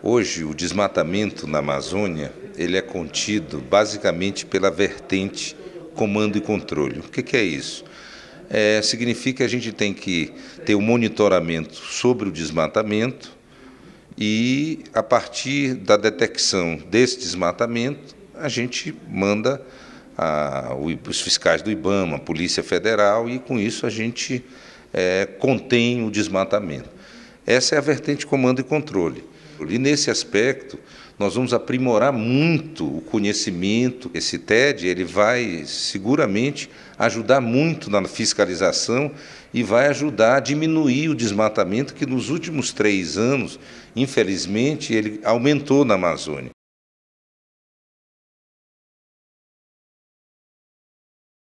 Hoje, o desmatamento na Amazônia ele é contido basicamente pela vertente comando e controle. O que, que é isso? É, significa que a gente tem que ter um monitoramento sobre o desmatamento e, a partir da detecção desse desmatamento, a gente manda a, os fiscais do IBAMA, a Polícia Federal, e com isso a gente é, contém o desmatamento. Essa é a vertente comando e controle. E nesse aspecto, nós vamos aprimorar muito o conhecimento. Esse TED ele vai seguramente ajudar muito na fiscalização e vai ajudar a diminuir o desmatamento que nos últimos três anos, infelizmente, ele aumentou na Amazônia.